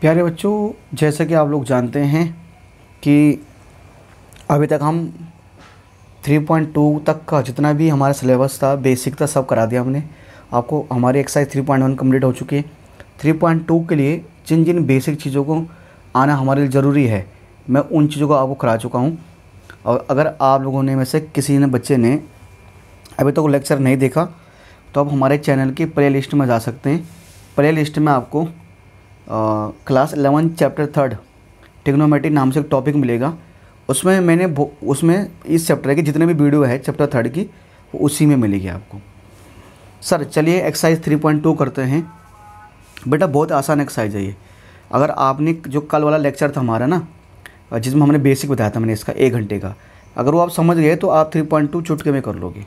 प्यारे बच्चों जैसा कि आप लोग जानते हैं कि अभी तक हम 3.2 तक का जितना भी हमारा सिलेबस था बेसिक था सब करा दिया हमने आपको हमारी एक्सरसाइज 3.1 कंप्लीट हो चुकी है 3.2 के लिए जिन जिन बेसिक चीज़ों को आना हमारे लिए ज़रूरी है मैं उन चीज़ों को आपको करा चुका हूँ और अगर आप लोगों ने में से किसी ने बच्चे ने अभी तक तो लेक्चर नहीं देखा तो आप हमारे चैनल की प्ले लिस्ट में जा सकते हैं प्ले लिस्ट में आपको class eleven chapter third trigonometry नाम से एक टॉपिक मिलेगा उसमें मैंने उसमें इस चैप्टर के जितने भी वीडियो है चैप्टर थर्ड की वो उसी में मिलेगी आपको सर चलिए एक्सरसाइज थ्री पॉइंट टू करते हैं बेटा बहुत आसान एक्सरसाइज है ये अगर आपने जो कल वाला लेक्चर था हमारा ना जिसमें हमने बेसिक बताया था मैंने इसका एक घंटे का अगर वो आप समझ गए तो आप थ्री पॉइंट टू चुटके में कर लोगे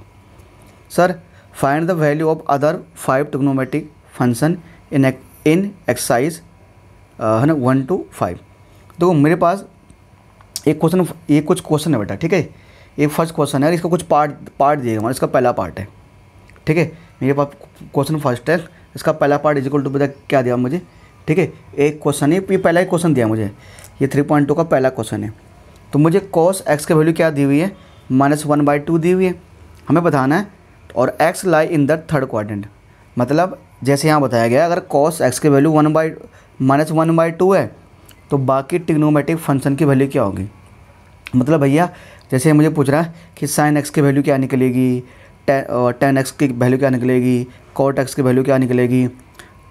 sir find the value of other five trigonometric function in in exercise है ना वन टू फाइव देखो मेरे पास एक क्वेश्चन ये कुछ क्वेश्चन है बेटा ठीक है ये फर्स्ट क्वेश्चन है इसका कुछ पार्ट पार्ट दिएगा हमारा इसका पहला पार्ट है ठीक है मेरे पास क्वेश्चन फर्स्ट है इसका पहला पार्ट इजिकल टू बेटा क्या दिया मुझे ठीक है एक क्वेश्चन है ये पहला ही क्वेश्चन दिया मुझे ये थ्री पॉइंट टू का पहला क्वेश्चन है तो मुझे कॉस एक्स की वैल्यू क्या दी हुई है माइनस वन बाई टू दी हुई है हमें बताना है और x lie in the third quadrant मतलब जैसे यहाँ बताया गया अगर कॉस एक्स की value one by minus one by two है तो बाकी टिग्नोमेटिक फंक्शन की वैल्यू क्या होगी मतलब भैया जैसे मुझे पूछ रहा है कि साइन एक्स की वैल्यू क्या निकलेगी टेन एक्स की वैल्यू क्या निकलेगी कॉट एक्स की वैल्यू क्या निकलेगी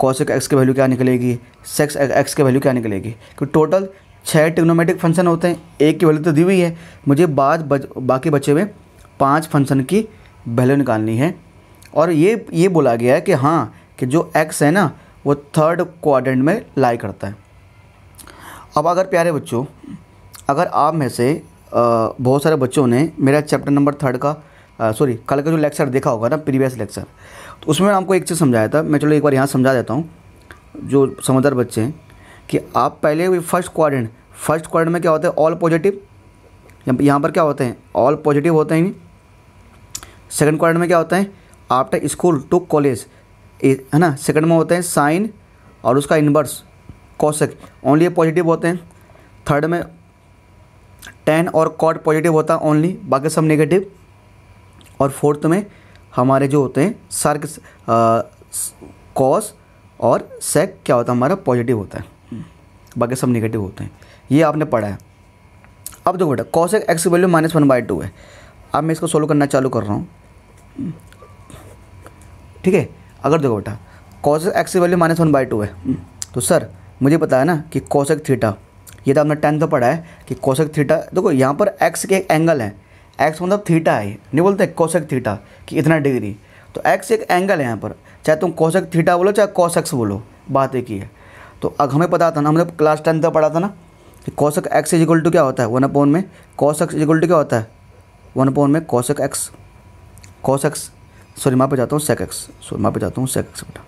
कॉशिक एक्स की वैल्यू क्या निकलेगी सेक्स एक्स की वैल्यू क्या निकलेगी क्योंकि टोटल छः टिग्नोमेटिक फंक्शन होते हैं एक की वैल्यू तो दी हुई है मुझे बाद बच, बाकी बचे हुए पाँच फंक्शन की वैल्यू निकालनी है और ये ये बोला गया है कि हाँ कि जो एक्स है ना वो थर्ड क्वाड्रेंट में लाई करता है अब अगर प्यारे बच्चों अगर आप में से बहुत सारे बच्चों ने मेरा चैप्टर नंबर थर्ड का सॉरी कल का जो लेक्चर देखा होगा ना प्रीवियस लेक्चर तो उसमें आपको एक चीज़ समझाया था मैं चलो एक बार यहाँ समझा देता हूँ जो समझदार बच्चे हैं कि आप पहले फर्स्ट क्वाड्रेंट फर्स्ट क्वाड्रेंट में क्या होता है ऑल पॉजिटिव यहाँ पर क्या होते हैं ऑल पॉजिटिव होते हैं सेकेंड क्वाड्रेंट में क्या होता है आफ्टर स्कूल टू कॉलेज है ना सेकंड में होते हैं साइन और उसका इन्वर्स कौशक ओनली ये पॉजिटिव होते हैं थर्ड में टेन और कॉट पॉजिटिव होता है ओनली बाकी सब नेगेटिव और फोर्थ में हमारे जो होते हैं सर्क कॉस और सेक क्या होता है हमारा पॉजिटिव होता है बाकी सब नेगेटिव होते हैं ये आपने पढ़ा है अब देखो बेटा एक x value minus one by two है अब मैं इसको सोल्व करना चालू कर रहा हूँ ठीक है अगर देखो बेटा कॉसेक एक्स की value minus one by two है हम्म। तो सर मुझे पता है ना कि कौशक थीटा ये तो आपने टेंथ में पढ़ा है कि कॉसेक थीटा देखो यहाँ पर एक्स के एक एंगल है एक्स मतलब थीटा है नहीं बोलते कौशक थीटा कि इतना डिग्री तो एक्स एक एंगल है यहाँ पर चाहे तुम कौशक थीटा बोलो चाहे कॉसेक्स बोलो बात एक ही है तो अब हमें पता था ना हमने क्लास टेंथ में पढ़ा था ना कि cosec x is equal to क्या होता है वन अपोन में कौशक इज इक्वल टू क्या होता है वन अपोन में कौशक एक्स कौशक्स सॉरी मैं पे जाता हूँ सेक एक्स सॉरी मैं पे जाता हूँ सेक एक्स बेटा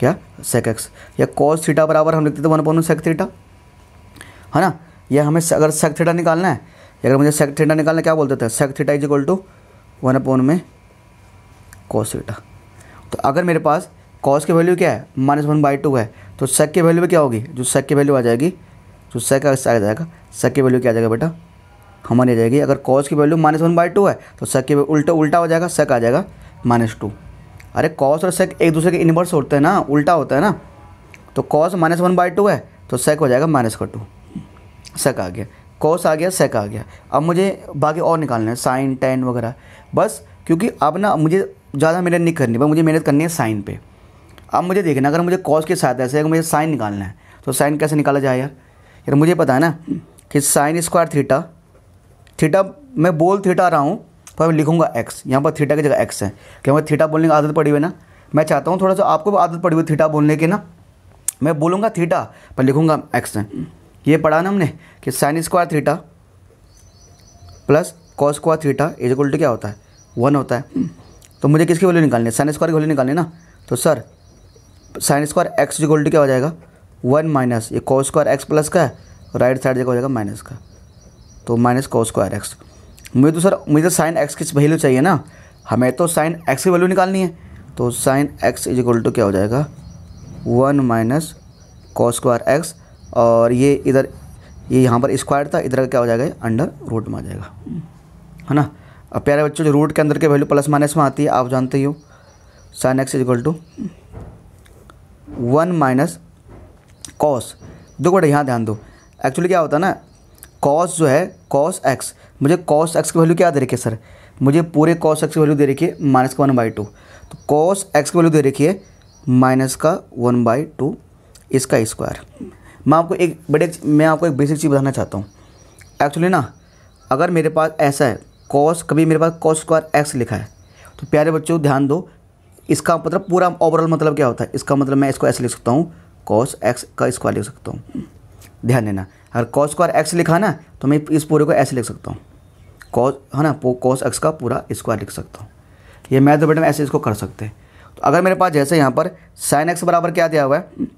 क्या सेक एक्स या कॉस थीटा बराबर हम लिखते थे वन पॉइंट सेक थीटा है ना या हमें अगर सेक थीटा निकालना है अगर मुझे सेक थीटा निकालना क्या बोलते थे sec theta is equal to one point में कॉस थीटा तो अगर मेरे पास कॉस की वैल्यू क्या है माइनस वन बाई टू है तो सेक की वैल्यू क्या होगी जो सेक की वैल्यू आ जाएगी जो सेक एक्स आ जाएगा सेक की वैल्यू क्या आ जाएगा बेटा हमारी आ जाएगी अगर कॉस की value minus one by two है तो सेक की उल्टा उल्टा हो जाएगा सेक आ जाएगा माइनस टू अरे कॉस और सेक एक दूसरे के इन्वर्स होते हैं ना उल्टा होता है ना तो cos minus one by two है तो सेक हो जाएगा माइनस का टू सेक आ गया कॉस आ गया सेक आ गया अब मुझे बाकी और निकालना है साइन टेन वगैरह बस क्योंकि अब ना मुझे ज़्यादा मेहनत नहीं करनी पर मुझे मेहनत करनी है साइन पर अब मुझे देखना अगर मुझे कॉस साथ ऐसे अगर मुझे साइन निकालना है तो साइन कैसे निकाला जाए यार यार मुझे पता है ना कि साइन स्क्वायर थीटा थीटा मैं बोल थीटा रहा हूँ तो मैं लिखूंगा एक्स यहाँ पर थीटा की जगह एक्स है क्या मैं थीटा बोलने की आदत पड़ी हुई ना मैं चाहता हूँ थोड़ा सा आपको भी आदत पड़ी हुई थीटा बोलने की ना मैं बोलूँगा थीटा पर लिखूँगा एक्स ये पढ़ा ना हमने कि sine square theta plus cos square theta is equal to क्या होता है वन होता है तो मुझे किसकी वैल्यू निकालनी है साइन स्क्वायर की वैल्यू निकालनी है ना तो sir sine square x equal to क्या हो जाएगा वन माइनस ये कॉस स्क्वायर एक्स प्लस का है राइट साइड जगह हो जाएगा माइनस का तो माइनस कॉस स्क्वायर एक्स मुझे तो सर मुझे तो साइन एक्स की वैल्यू चाहिए ना हमें तो साइन एक्स की वैल्यू निकालनी है तो sine x is equal to क्या हो जाएगा one minus cos square x और ये इधर ये यहाँ पर स्क्वायर था इधर क्या हो जाएगा अंडर रूट में आ जाएगा है ना अब प्यारे बच्चों जो रूट के अंदर के वैल्यू प्लस माइनस में आती है आप जानते ही हो sine x is equal to one minus cos देखो बेटा यहाँ ध्यान दो एक्चुअली क्या होता है ना कॉस जो है कॉस एक्स मुझे कॉस एक्स की वैल्यू क्या दे रखी है सर मुझे पूरे कॉस एक्स की वैल्यू दे रखी है माइनस का वन बाई टू तो कॉस एक्स की वैल्यू दे रखी है माइनस का वन बाई टू इसका स्क्वायर मैं आपको एक बड़े मैं आपको एक बेसिक चीज़ बताना चाहता हूँ एक्चुअली ना अगर मेरे पास ऐसा है कॉस कभी मेरे पास कॉस स्क्वायर एक्स लिखा है तो प्यारे बच्चों ध्यान दो इसका मतलब पूरा ओवरऑल मतलब क्या होता है इसका मतलब मैं इसको ऐसे लिख सकता हूँ कॉस एक्स का स्क्वायर लिख सकता हूँ ध्यान देना अगर कॉस स्क्वायर एक्स लिखा ना तो मैं इस पूरे को ऐसे लिख सकता हूँ कॉस है ना कॉस एक्स का पूरा स्क्वायर लिख सकता हूँ ये मैथ बेटा ऐसे इसको कर सकते हैं तो अगर मेरे पास जैसे यहाँ पर साइन एक्स बराबर क्या दिया हुआ है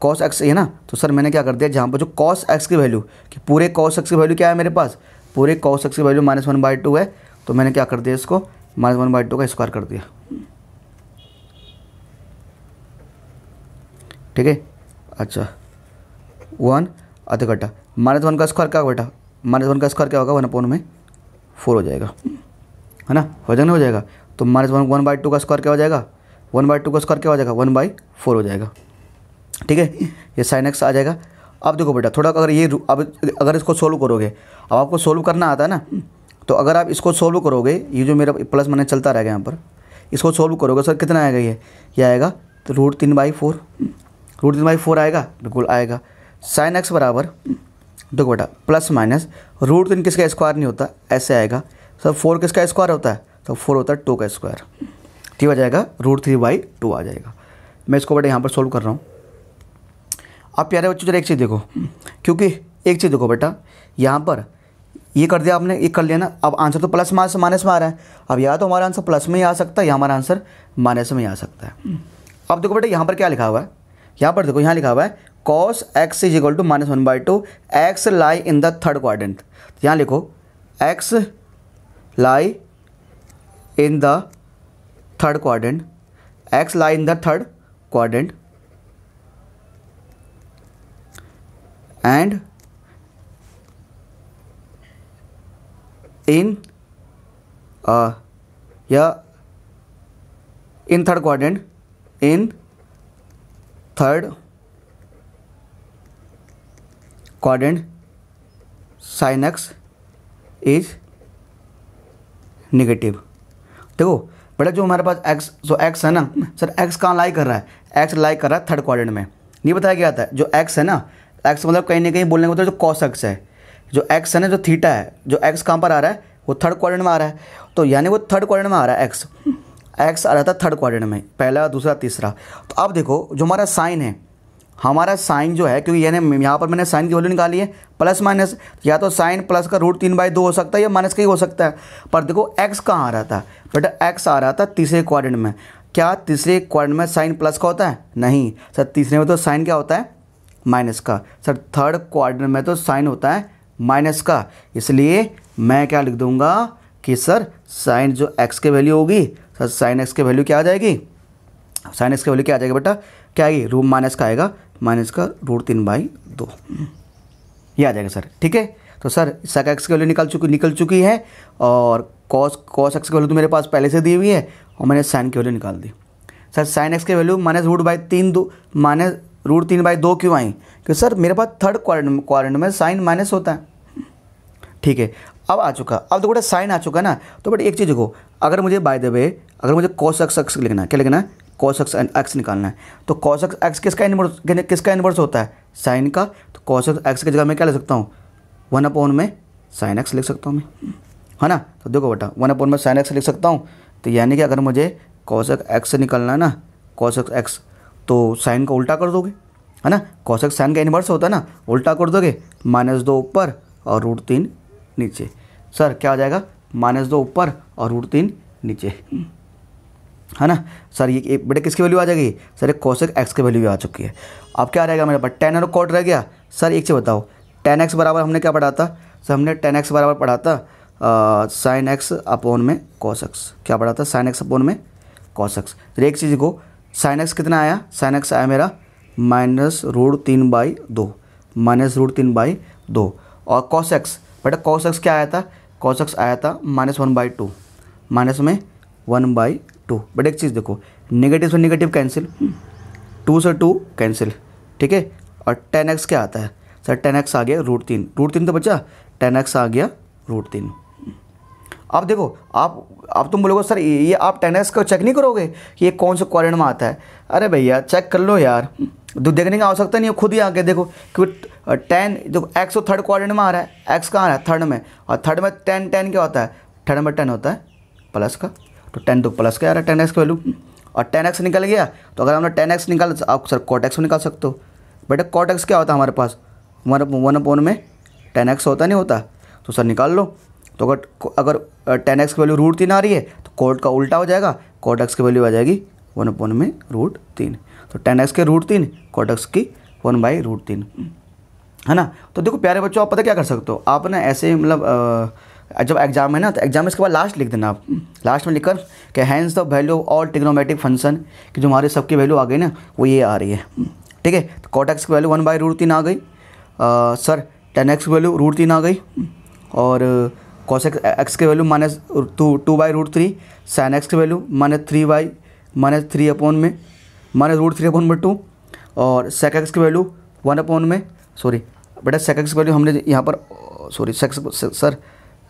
कॉस एक्स है ना तो सर मैंने क्या कर दिया जहाँ पर जो कॉस एक्स की वैल्यू कि पूरे कॉस एक्स की वैल्यू क्या है मेरे पास पूरे कॉस एक्स की value minus one by two है तो मैंने क्या कर दिया इसको माइनस वन बाई टू का स्क्वायर कर दिया ठीक है अच्छा वन अध माइनस वन का स्क्वायर क्या बेटा माइनस वन का स्क्वायर क्या होगा वन अपॉन में फोर हो जाएगा है ना वजन हो जाएगा तो minus one one by two का स्क्वायर क्या हो जाएगा वन बाई टू का स्क्वायर क्या हो जाएगा वन बाई फोर हो जाएगा ठीक है ये साइन एक्स आ जाएगा अब देखो बेटा थोड़ा अगर ये अब अगर इसको सोल्व करोगे अब आपको सोल्व करना आता है ना तो अगर आप इसको सोल्व करोगे ये जो मेरा प्लस मैंने चलता रहेगा यहाँ पर इसको सोल्व करोगे सर कितना आएगा ये ये आएगा तो रूट तीन बाई फोर रूट तीन बाई फोर आएगा बिल्कुल आएगा साइन एक्स बराबर देखो बेटा प्लस माइनस रूट तीन किसका स्क्वायर नहीं होता ऐसे आएगा सर फोर किसका स्क्वायर होता है तो फोर होता है टू का स्क्वायर ठीक आ जाएगा रूट थ्री बाई टू आ जाएगा मैं इसको बेटा यहाँ पर सोल्व कर रहा हूँ आप प्यारे बच्चों जरा एक चीज़ देखो क्योंकि एक चीज़ देखो बेटा यहाँ पर ये कर दिया आपने ये कर लिया ना अब आंसर तो प्लस माइनस माइनस में आ रहा है अब या तो हमारा आंसर प्लस में ही आ सकता है या हमारा आंसर माइनस में ही आ सकता है अब देखो बेटा यहाँ पर क्या लिखा हुआ है यहाँ पर देखो यहाँ लिखा हुआ है cos x is equal to minus one by two x lie in the third quadrant यहाँ लिखो x lie in the third quadrant x lie in the third quadrant and in या in third quadrant in third quadrant sine x is negative देखो बेटा जो हमारे पास x जो x है ना सर एक्स कहाँ लाई कर रहा है एक्स लाई कर रहा है थर्ड क्वाड्रेंट में ये बताया गया था जो एक्स है ना एक्स मतलब कहीं ना कहीं बोलने का मतलब जो कॉस एक्स है जो एक्स है ना जो थीटा है जो एक्स कहाँ पर आ रहा है वो थर्ड क्वाड्रेंट में आ रहा है तो यानी वो थर्ड क्वाड्रेंट में आ रहा है एक्स एक्स आ रहा था थर्ड क्वाड्रेंट में पहला दूसरा तीसरा तो अब देखो जो हमारा साइन है हमारा साइन जो है क्योंकि यानी यहाँ पर मैंने साइन की वैल्यू निकाली है प्लस माइनस या तो साइन प्लस का रूट तीन बाई दो हो सकता है या माइनस का ही हो सकता है पर देखो एक्स कहाँ आ रहा था बेटा एक्स आ रहा था तीसरे क्वाड्रेंट में क्या तीसरे क्वाड्रेंट में साइन प्लस का होता है नहीं सर तीसरे में तो साइन क्या होता है माइनस का सर थर्ड क्वाड्रेंट में तो साइन होता है माइनस का इसलिए मैं क्या लिख दूंगा कि सर साइन जो एक्स के वैल्यू होगी सर साइन एक्स के वैल्यू क्या आ जाएगी साइन एक्स की वैल्यू क्या आ जाएगी बेटा क्या आएगी रूम माइनस का आएगा माइनस का रूट तीन बाई दो ये आ जाएगा सर ठीक है तो सर सक एक्स की वैल्यू निकल चुकी निकल चुकी है और कॉस कॉस एक्स की वैल्यू तो मेरे पास पहले से दी हुई है और मैंने साइन की वैल्यू निकाल दी सर साइन एक्स की वैल्यू माइनस रूट बाई तीन दो माइनस रूट तीन बाई दो क्यों आई क्योंकि सर मेरे पास थर्ड क्वारंट क्वारंट में साइन माइनस होता है ठीक है अब आ चुका अब तो बेटा साइन आ चुका है ना तो बट एक चीज़ को अगर मुझे बाय द वे अगर मुझे कॉस एक्स एक्स लिखना है क्या लिखना है कॉस एक्स एक्स निकालना है तो कॉस एक्स एक्स किसका इन्वर्स किसका इन्वर्स होता है साइन का तो कॉस एक्स एक्स की जगह मैं क्या लिख सकता हूँ वन अपॉन में साइन एक्स लिख सकता हूँ मैं है ना तो देखो बेटा वन अपॉन में साइन एक्स लिख सकता हूँ तो यानी कि अगर मुझे कॉस एक्स निकालना है ना कॉस एक्स तो साइन का उल्टा कर दोगे है ना कॉस एक्स साइन का इन्वर्स होता है ना उल्टा कर दोगे माइनस दो ऊपर और रूट तीन नीचे सर क्या आ जाएगा माइनस दो ऊपर और रूट तीन नीचे है ना सर ये बेटा किसकी वैल्यू आ जाएगी सर एक कोशक एक्स की वैल्यू आ चुकी है अब क्या रहेगा मेरे पास टेन और कोट रह गया सर एक चीज़ बताओ टेन एक्स बराबर हमने क्या पढ़ा था सर हमने टेन एक्स बराबर पढ़ा था साइन एक्स अपोन में कॉस एक्स क्या पढ़ा था साइन एक्स अपोन में कॉस एक्स सर एक चीज़ को साइन एक्स कितना आया साइन एक्स आया मेरा माइनस रूट तीन बाई दो माइनस रूट तीन बाई दो और कॉस एक्स बेटा कॉस एक्स क्या आया था कॉस एक्स आया था minus one by two minus में वन बाई टू बट एक चीज़ देखो नेगेटिव से नेगेटिव कैंसिल टू से टू कैंसिल ठीक है और टेन एक्स क्या आता है सर टेन एक्स आ गया रूट तीन रूट तीन तो बच्चा टेन एक्स आ गया रूट तीन आप देखो आप आप तुम बोलोगे सर ये आप टेन एक्स का चेक नहीं करोगे कि ये कौन से क्वारेंट में आता है अरे भैया चेक कर लो यार तो देखने की आवश्यकता नहीं है खुद ही आके देखो क्योंकि टेन जो एक्स वो थर्ड क्वारेंट तो में आ रहा है एक्स कहाँ आ रहा है थर्ड में और थर्ड में टेन टेन क्या होता है थर्ड में टेन होता है प्लस का तो टेन तो प्लस क्या आ रहा है टेन एक्स की वैल्यू और टेन एक्स निकल गया तो अगर हमने टेन एक्स निकाल आप सर कॉट एक्स निकाल सकते हो बेटा कॉट एक्स क्या होता है हमारे पास हमारे वन अपन में टेन एक्स होता नहीं होता तो सर निकाल लो तो अगर अगर टेन एक्स की वैल्यू रूट तीन आ रही है तो कोट का उल्टा हो जाएगा कोट एक्स की वैल्यू आ जाएगी वन अपन में रूट तीन तो टेन एक्स के रूट तीन कोट एक्स की वन बाई रूट तीन है ना तो देखो प्यारे बच्चों आप पता क्या कर सकते हो आप ना ऐसे मतलब जब एग्जाम है ना तो एग्जाम इसके बाद लास्ट लिख देना आप लास्ट में लिखकर कि hence the value all trigonometric function कि जो हमारे सबकी वैल्यू आ गई ना वो ये आ रही है ठीक है तो कॉटेक्स की वैल्यू वन बाई रूट तीन आ गई आ, सर टेन एक्स की वैल्यू रूट तीन आ गई और कॉस एक्स की value minus two two by root three sine x की value minus three by minus three upon में माइनस रूट थ्री अपॉन में टू और सेक एक्स की वैल्यू वन अपॉन में सॉरी बेटा सेक एक्स की value हमने यहाँ पर sorry sec x sir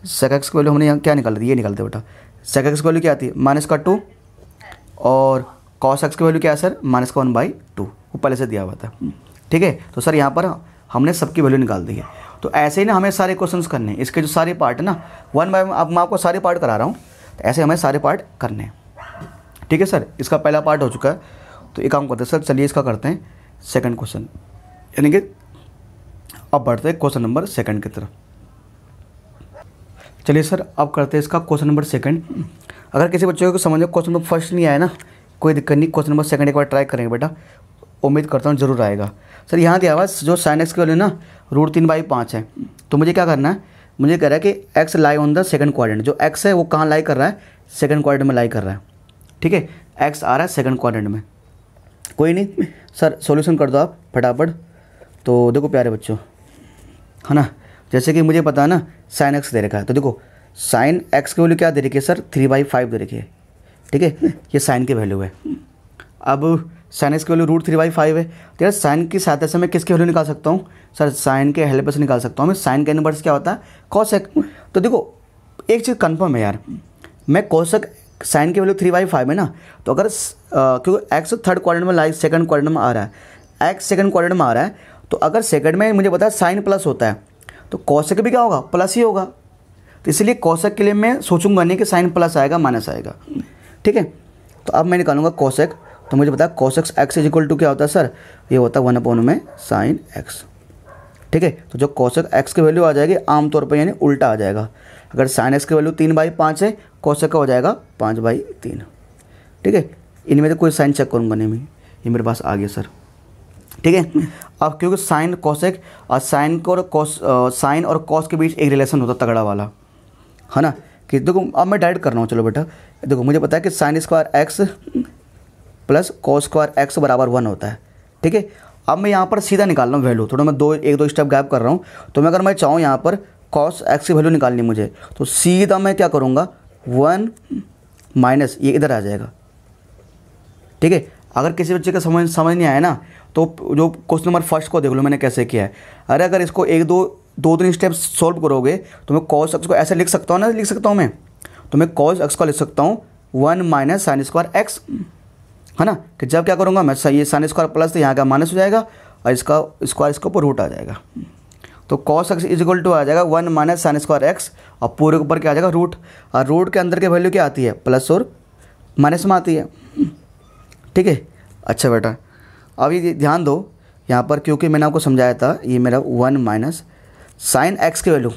sec x की वैल्यू हमने यहाँ क्या निकाल दी ये निकालते बेटा सेक एक्स की वैल्यू क्या आती है माइनस का टू और कॉस एक्स की वैल्यू क्या है सर माइनस का वन बाई टू वो पहले से दिया हुआ था ठीक है तो सर यहाँ पर हमने सबकी वैल्यू निकाल दी है तो ऐसे ही ना हमें सारे क्वेश्चंस करने हैं इसके जो सारे पार्ट है ना वन बाय अब मैं आपको सारे पार्ट करा रहा हूँ तो ऐसे हमें सारे पार्ट करने हैं ठीक है सर इसका पहला पार्ट हो चुका है तो एक काम करते हैं सर चलिए इसका करते हैं सेकंड क्वेश्चन यानी कि अब बढ़ते हैं क्वेश्चन नंबर सेकंड की तरफ चलिए सर अब करते हैं इसका क्वेश्चन नंबर सेकंड अगर किसी बच्चों को समझ में क्वेश्चन नंबर फर्स्ट नहीं आया ना कोई दिक्कत नहीं क्वेश्चन नंबर सेकंड एक बार ट्राई करेंगे बेटा उम्मीद करता हूँ जरूर आएगा सर यहाँ दिया हुआ जो साइन एक्स की वैल्यू ना रूट तीन बाई पाँच है तो मुझे क्या करना है मुझे कह रहा है कि x lie on the second quadrant जो एक्स है वो कहाँ लाई कर रहा है सेकंड क्वारेंट में लाई कर रहा है ठीक है एक्स आ रहा है सेकंड क्वारेंट में कोई नहीं सर सोल्यूशन कर दो आप फटाफट तो देखो प्यारे बच्चों है ना जैसे कि मुझे पता है ना साइन एक्स दे रखा है तो देखो साइन एक्स की वैल्यू क्या दे रखी है सर थ्री बाई फाइव दे रखी है ठीक है ये साइन की वैल्यू है अब साइन एक्स की value root three by five है तो यार साइन की सहायता से मैं किसकी वैल्यू निकाल सकता हूँ सर साइन के हेल्प से निकाल सकता हूँ मैं साइन का इनवर्स क्या होता है कौशक तो देखो एक चीज़ कन्फर्म है यार मैं कौशक साइन की वैल्यू थ्री बाई फाइव है ना तो अगर क्योंकि एक्स थर्ड क्वार्टर में लाइक सेकंड क्वार्टर में आ रहा है एक्स सेकंड क्वार्टर में आ रहा है तो अगर सेकंड में मुझे पता है साइन प्लस होता है तो कौशक भी क्या होगा प्लस ही होगा तो इसलिए कौशक के लिए मैं सोचूंगा नहीं कि साइन प्लस आएगा माइनस आएगा ठीक है तो अब मैं निकालूंगा कौशक तो मुझे बताया cosec x is equal to क्या होता है सर ये होता है वन अपॉन में साइन एक्स ठीक है तो जो कौशक एक्स की वैल्यू आ जाएगी आमतौर पर यानी उल्टा आ जाएगा अगर साइन एक्स की वैल्यू तीन बाई पाँच है कौशक का हो जाएगा पाँच बाई तीन ठीक है इनमें तो कोई साइन चेक करूँगा नहीं मैं ये मेरे पास आ गया सर ठीक है अब क्योंकि साइन कॉसेक और साइन को और कॉस साइन और कॉस के बीच एक रिलेशन होता तगड़ा वाला है ना कि देखो अब मैं डायरेक्ट कर रहा हूँ चलो बेटा देखो मुझे पता है कि sine square x plus cos square x बराबर वन होता है ठीक है अब मैं यहाँ पर सीधा निकाल रहा हूँ वैल्यू थोड़ा मैं दो एक दो स्टेप गैप कर रहा हूँ तो मैं अगर मैं चाहूँ यहाँ पर कॉस एक्स की वैल्यू निकालनी मुझे तो सीधा मैं क्या करूँगा वन माइनस ये इधर आ जाएगा ठीक है अगर किसी बच्चे का समझ समझ नहीं आया ना तो जो क्वेश्चन नंबर फर्स्ट को देख लो मैंने कैसे किया है अरे अगर इसको एक दो दो तीन स्टेप सॉल्व करोगे तो मैं कॉस एक्स को ऐसे लिख सकता हूँ ना लिख सकता हूँ मैं तो मैं कॉस एक्स को लिख सकता हूँ one minus sine square x है ना कि जब क्या करूँगा मैं ये साइन स्क्वायर प्लस यहाँ का माइनस हो जाएगा और इसका स्क्वायर इसके ऊपर रूट आ जाएगा तो cos x is equal to आ जाएगा one minus sine square x और पूरे ऊपर क्या आ जाएगा रूट और रूट के अंदर की वैल्यू क्या आती है प्लस और माइनस में आती है ठीक है अच्छा बेटा अभी ध्यान दो यहाँ पर क्योंकि मैंने आपको समझाया था ये मेरा वन माइनस साइन एक्स की वैल्यू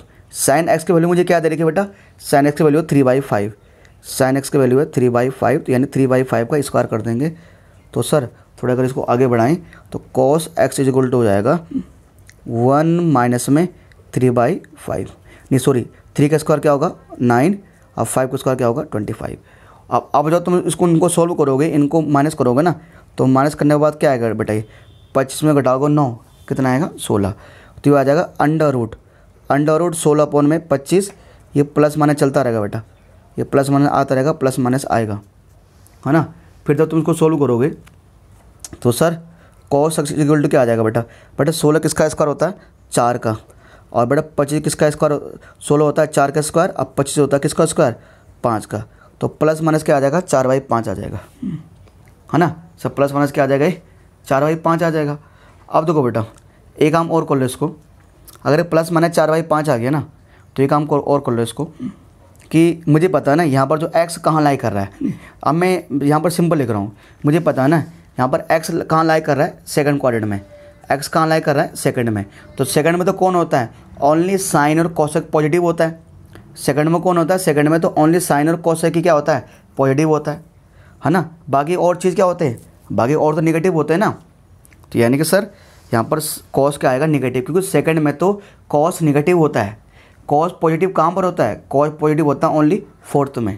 साइन एक्स की वैल्यू मुझे क्या दे रही है बेटा साइन एक्स की value three by five sine x की वैल्यू है थ्री बाई फाइव तो यानी थ्री बाई फाइव का स्क्वायर कर देंगे तो सर थोड़ा अगर इसको आगे बढ़ाएं तो cos x is equal to हो जाएगा वन माइनस में थ्री बाई फाइव नहीं सॉरी थ्री का स्क्वायर क्या होगा नाइन और फाइव का स्क्वायर क्या होगा ट्वेंटी फाइव अब अब जब तुम इसको इनको सॉल्व करोगे इनको माइनस करोगे ना तो माइनस करने के बाद क्या आएगा बेटा ये पच्चीस में घटाओगे नौ कितना आएगा सोलह तो ये आ जाएगा अंडर रूट अंडर रूट सोलह पौन में पच्चीस ये प्लस माइनस चलता रहेगा बेटा ये प्लस माइनस आता रहेगा प्लस माइनस आएगा है ना फिर जब तुम इसको सोल्व करोगे तो सर कॉस इक्वल टू क्या आ जाएगा बेटा बेटा सोलह किसका स्क्वायर होता है चार का और बेटा पच्चीस किसका स्क्वायर सोलह होता है चार का स्क्वायर अब पच्चीस होता है किसका स्क्वायर पाँच का तो प्लस माइनस क्या आ जाएगा चार बाई पाँच आ जाएगा है ना सब प्लस माइनस के आ जाएगा ये चार बाई पाँच आ जाएगा अब देखो बेटा एक काम और कर लो इसको अगर ये प्लस माइनस चार बाई पाँच आ गया ना तो एक काम और कर लो इसको कि मुझे पता है ना यहाँ पर जो एक्स कहाँ लाई कर रहा है अब मैं यहाँ पर सिंपल लिख रहा हूँ मुझे पता है ना यहाँ पर एक्स कहाँ लाई कर रहा है सेकंड क्वार्टर में एक्स कहाँ लाई कर रहा है सेकंड में तो सेकंड में तो कौन होता है ओनली साइन और कौशक पॉजिटिव होता है सेकंड में कौन होता है सेकंड में तो ओनली साइन और कौशक ही क्या होता है पॉजिटिव होता है है ना बाकी और चीज़ क्या होते हैं बाकी और तो निगेटिव होते हैं ना तो यानी कि सर यहाँ पर कॉस क्या आएगा निगेटिव क्योंकि सेकेंड में तो कॉस निगेटिव होता है कॉस पॉजिटिव कहाँ पर होता है कॉस पॉजिटिव होता है ओनली फोर्थ में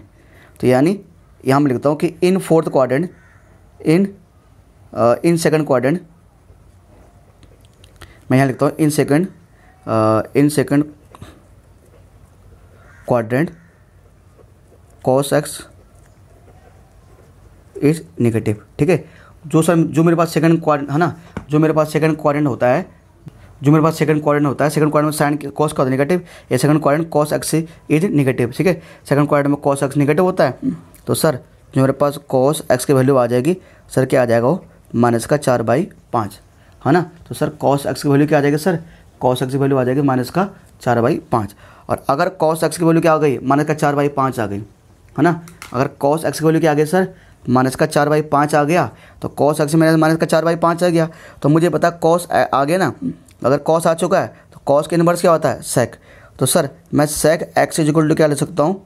तो यानी यहाँ मैं लिखता हूँ कि in fourth quadrant in in second quadrant मैं यहाँ लिखता हूँ in second in second quadrant cos x is negative ठीक है जो सर जो मेरे पास सेकंड क्वार है ना जो मेरे पास सेकंड क्वारेंट होता है जो मेरे पास सेकंड क्वारेंट होता है सेकंड क्वारेंट में साइन कॉस का होता है नेगेटिव या second quadrant cos x is negative ठीक है सेकंड क्वारेंट में कॉस एक्स नेगेटिव होता है तो सर जो मेरे पास कॉस एक्स की वैल्यू आ जाएगी सर क्या आ जाएगा वो माइनस का चार बाई पाँच है ना तो सर कॉस एक्स की वैल्यू क्या आ जाएगी सर कॉस एक्स की वैल्यू आ जाएगी माइनस का चार बाई पाँच और अगर कॉस एक्स की वैल्यू क्या आ गई माइनस का चार बाई पाँच आ गई है ना अगर कॉस एक्स की वैल्यू क्या आ गई सर माइनस का चार बाई पाँच आ गया तो कॉस एक्स माइनस माइनस का चार बाई पाँच आ गया तो मुझे पता कॉस आ गया ना अगर कॉस आ चुका है तो कॉस के इन्वर्स क्या होता है सेक तो सर मैं sec x is equal to क्या ले सकता हूँ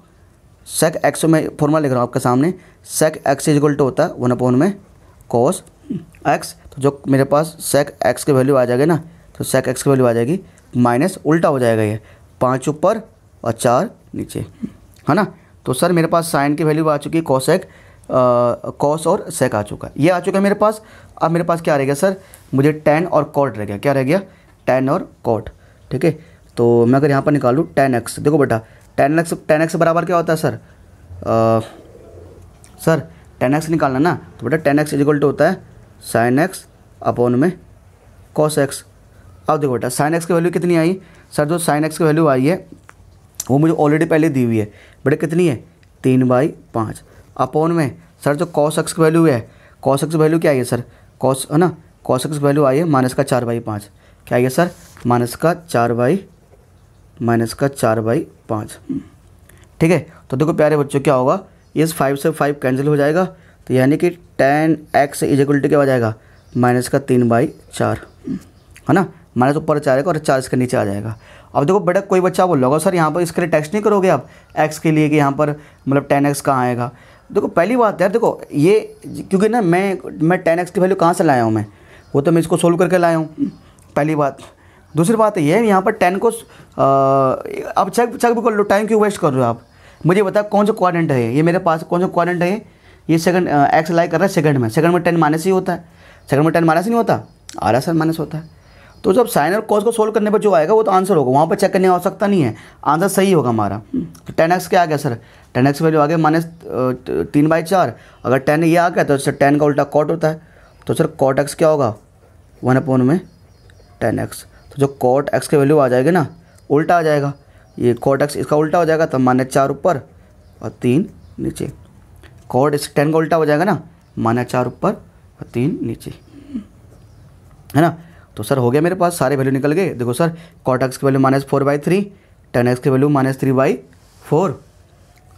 सेक एक्स में फॉर्मूला लिख रहा हूँ आपके सामने sec x is equal to होता है वन अपॉन में कॉस एक्स तो जो मेरे पास सेक एक्स की वैल्यू आ जाएगी ना तो सेक एक्स की वैल्यू आ जाएगी माइनस उल्टा हो जाएगा ये पाँच ऊपर और चार नीचे है ना तो सर मेरे पास साइन की वैल्यू आ चुकी है कॉसेक कॉस और सेक आ चुका है ये आ चुका है मेरे पास अब मेरे पास क्या रह गया सर मुझे टेन और कॉट रह गया क्या रह गया टेन और कॉट ठीक है तो मैं अगर यहाँ पर निकालूँ टेन एक्स देखो बेटा टेन एक्स टेन एक्स बराबर क्या होता है सर आ, सर टेन एक्स निकालना ना तो बेटा टेन एक्स इजिकल टू होता है साइन एक्स अपॉन में कॉस एक्स अब देखो बेटा साइन एक्स की वैल्यू कितनी आई सर जो साइन एक्स की वैल्यू आई है वो मुझे ऑलरेडी पहले दी हुई है बेटा कितनी है तीन बाई पाँच अपॉन में सर जो कॉस एक्स की वैल्यू है कॉस एक्स वैल्यू क्या आई है सर कॉस है ना कॉस एक्स वैल्यू आई है माइनस का चार बाई पाँच क्या आई है सर माइनस का चार बाई माइनस का चार बाई पाँच ठीक है तो देखो प्यारे बच्चों क्या होगा इस फाइव से फाइव कैंसिल हो जाएगा तो यानी कि tan x is equal to क्या हो जाएगा माइनस का तीन बाई चार है ना माइनस ऊपर चार और चार इसके नीचे आ जाएगा अब देखो बेटा कोई बच्चा बोल लगा सर यहाँ पर इसके लिए टेक्स्ट नहीं करोगे आप एक्स के लिए कि यहाँ पर मतलब टेन एक्स कहाँ आएगा देखो पहली बात यार देखो ये क्योंकि ना मैं मैं टेन एक्स की वैल्यू कहाँ से लाया हूँ मैं वो तो मैं इसको सोल्व करके लाया हूँ पहली बात दूसरी बात ये है यहाँ पर टेन को अब चेक चेक भी कर लो टाइम क्यों वेस्ट कर रहे हो आप मुझे बता कौन सा क्वारेंट है ये मेरे पास कौन सा क्वारेंट है ये सेकंड एक्स लाई कर रहा है सेकंड में सेकंड में टेन माइनस ही होता है सेकंड में टेन माइनस नहीं होता आर एस माइनस होता है तो जब साइन और कॉज को सोल्व करने पर जो आएगा वो तो आंसर होगा वहाँ पर चेक करने की आवश्यकता नहीं है आंसर सही होगा हमारा हम्म। तो टेन एक्स क्या आ गया सर टेन एक्स वैल्यू आ गया माइनस तीन बाई चार अगर टेन ये आ गया तो सर टेन का उल्टा कॉट होता है तो सर कॉट एक्स क्या होगा वन अपॉन में टेन एक्स तो जो कॉट एक्स की वैल्यू आ जाएगी ना उल्टा आ जाएगा ये कॉट एक्स इसका उल्टा हो जाएगा तब तो माइनस चार ऊपर और तीन नीचे कॉट इस टेन का उल्टा हो जाएगा ना माइनस चार ऊपर और तीन नीचे है ना तो सर हो गया मेरे पास सारे वैल्यू निकल गए देखो सर कॉट एक्स की value minus four by three tan x की value minus three by four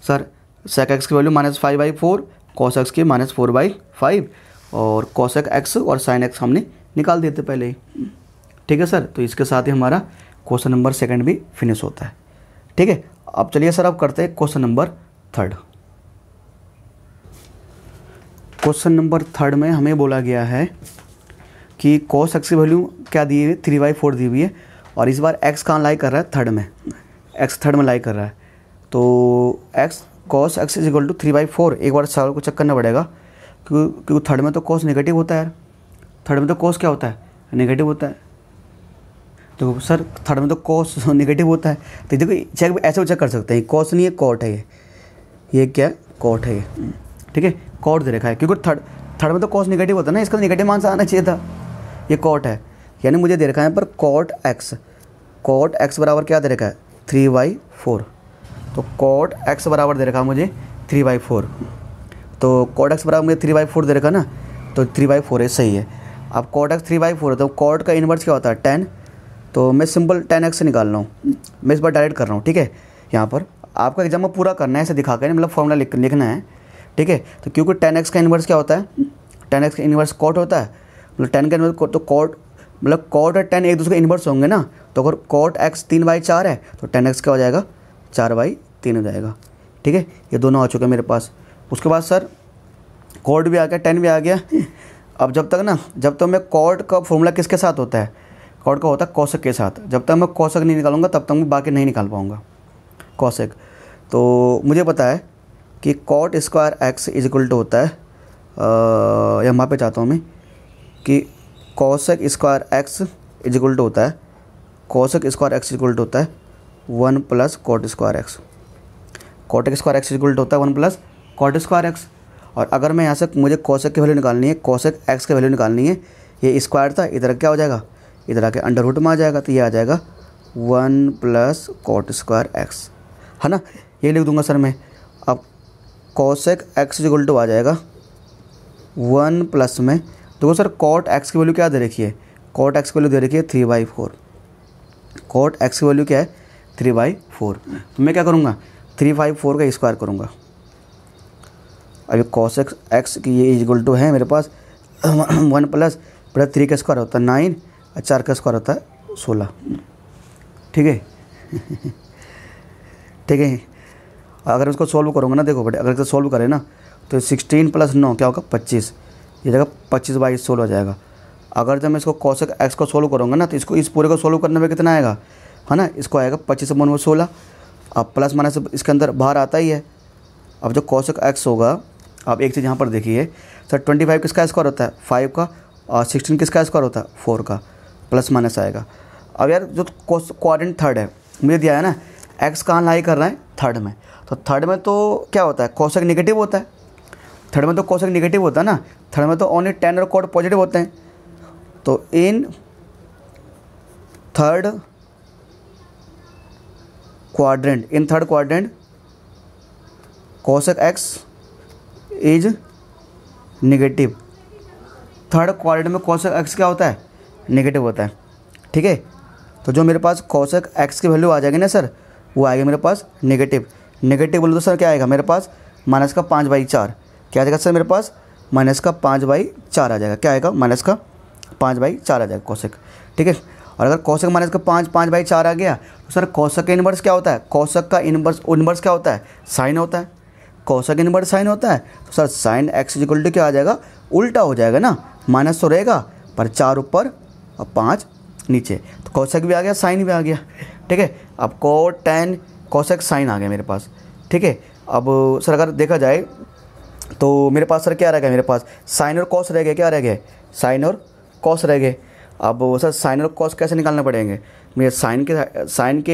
sir sec x की value minus five by four cos x की माइनस फोर बाई फाइव और कॉसक एक्स और sine x हमने निकाल दिए थे पहले ही ठीक है सर तो इसके साथ ही हमारा क्वेश्चन नंबर सेकेंड भी फिनिश होता है ठीक है अब चलिए सर अब करते हैं question number third question number third में हमें बोला गया है कि कॉस एक्स की वैल्यू क्या दी हुई है थ्री बाई फोर दी हुई है और इस बार एक्स कहाँ लाई कर रहा है थर्ड में एक्स थर्ड में लाई कर रहा है तो x cos x is equal to three by four एक बार सवाल को चेक करना पड़ेगा क्योंकि क्योंकि थर्ड में तो कॉस नेगेटिव होता है यार थर्ड में तो कॉस क्या होता है नेगेटिव होता है देखो तो सर थर्ड में तो कॉस नेगेटिव होता है तो देखो चेक ऐसे चेक कर सकते हैं कॉस नहीं है कॉट है ये ये क्या है कॉट है ये ठीक है कॉट दे रखा है क्योंकि थर्ड थर्ड में तो कॉस नेगेटिव होता है ना इसका नेगेटिव तो आंसर आना चाहिए था ये कॉट है यानी मुझे दे रखा है पर कॉट एक्स कॉट एक्स बराबर क्या दे रखा है थ्री बाई फोर तो कॉट एक्स बराबर दे रखा है मुझे थ्री बाई फोर तो कॉट एक्स बराबर मुझे थ्री बाई फोर दे रखा ना तो थ्री बाई फोर है सही है अब cot x three by four है तो कॉट का इन्वर्स क्या होता है टेन तो मैं सिंपल टेन एक्स से निकाल रहा हूँ मैं इस बार डायरेक्ट कर रहा हूँ ठीक है यहाँ पर आपका एग्जाम पूरा करना है ऐसे दिखा कर मतलब फॉर्मूला लिख, लिखना है ठीक है तो क्योंकि टेन एक्स का इन्वर्स क्या होता है टेन एक्स का इन्वर्स कॉट होता है मतलब टेन के अनुपात तो कॉट मतलब कॉट और टेन एक दूसरे के इन्वर्स होंगे ना तो अगर कॉट एक्स तीन बाई चार है तो टेन एक्स क्या हो जाएगा चार बाई तीन हो जाएगा ठीक है ये दोनों आ चुके हैं मेरे पास उसके बाद सर कॉट भी आ गया टेन भी आ गया अब जब तक ना जब तक मैं कॉट का फॉर्मूला किसके साथ होता है कॉट का होता है कौशक के साथ जब तक मैं कौशक नहीं निकालूंगा तब तक मैं बाकी नहीं निकाल पाऊंगा कौशक तो मुझे पता है कि cot square x is equal to होता है यहाँ पे चाहता हूँ मैं कि cosec square x is equal to होता है cosec square x is equal to होता है one plus cot square x cosec square x is equal to होता है one plus cot square x और अगर मैं यहाँ से मुझे कौशक की वैल्यू निकालनी है कौशक एक्स की वैल्यू निकालनी है ये स्क्वायर था इधर क्या हो जाएगा इधर आके अंडर रूट में आ जाएगा तो ये आ जाएगा one plus cot square x है ना ये लिख दूंगा सर मैं अब कौशक एक्स इजिकल टू आ जाएगा वन प्लस में देखो तो सर कॉट एक्स की वैल्यू क्या दे रखी है कॉट एक्स की वैल्यू दे रखी है three by four cot x की वैल्यू क्या है थ्री बाई फोर तो मैं क्या करूँगा थ्री बाई फोर का स्क्वायर करूँगा अभी कॉस एक्स एक्स की ये इजगुल टू है मेरे पास वन प्लस प्लस थ्री का स्क्वायर होता है नाइन और चार का स्क्वायर होता है सोलह ठीक है ठीक है अगर उसको सॉल्व करूँगा ना देखो बेटे अगर इसको सॉल्व करें ना तो सिक्सटीन प्लस नौ क्या होगा पच्चीस ये जगह पच्चीस बाई सोलह हो जाएगा अगर जब मैं इसको कौशक एक्स को सोल्व करूँगा ना तो इसको इस पूरे को सोल्व करने में कितना आएगा है ना इसको आएगा पच्चीस अमन में सोलह अब प्लस माइनस इसके अंदर बाहर आता ही है अब जो कौशक एक्स होगा आप एक चीज़ यहाँ पर देखिए सर ट्वेंटी फाइव किसका स्क्वायर होता है फाइव का और सिक्सटीन किसका स्क्वायर होता है फोर का प्लस माइनस आएगा अब यार जो क्वारेंट थर्ड है मुझे दिया है ना एक्स कहाँ लाई कर रहे हैं थर्ड में तो थर्ड में तो क्या होता है कौशक निगेटिव होता है थर्ड में तो कौशक निगेटिव होता है ना थर्ड में तो ओनली टेन और कॉड पॉजिटिव होते हैं तो in third quadrant in third quadrant cosec x is negative third quadrant में कॉशक एक्स क्या होता है निगेटिव होता है ठीक है तो जो मेरे पास कॉशक एक्स की वैल्यू आ जाएगी ना सर वो आएगी मेरे पास निगेटिव नेगेटिव बोलो तो सर क्या आएगा मेरे पास माइनस का पाँच बाई चार क्या आ जाएगा सर मेरे पास माइनस का पाँच बाई चार आ जाएगा क्या आएगा माइनस का पाँच बाई चार आ जाएगा कौशिक ठीक है और अगर कौशक माइनस का पाँच पाँच बाई चार आ गया तो सर कौशक का इन्वर्स क्या होता है कौशक का इन्वर्स इन्वर्स क्या होता है साइन होता है कौशक इन्वर्स साइन होता है तो sir sine x equal to क्या आ जाएगा उल्टा हो जाएगा ना माइनस तो रहेगा पर चार ऊपर और पाँच नीचे तो कौशक भी आ गया साइन भी आ गया ठीक है अब को टेन कौशक साइन आ गया मेरे पास ठीक है अब सर अगर देखा जाए तो मेरे पास सर क्या रह गया मेरे पास साइन और कॉस रह गया क्या रह गया साइन और कॉस रह गए अब सर साइन और कॉस कैसे निकालने पड़ेंगे मुझे साइन के साइन के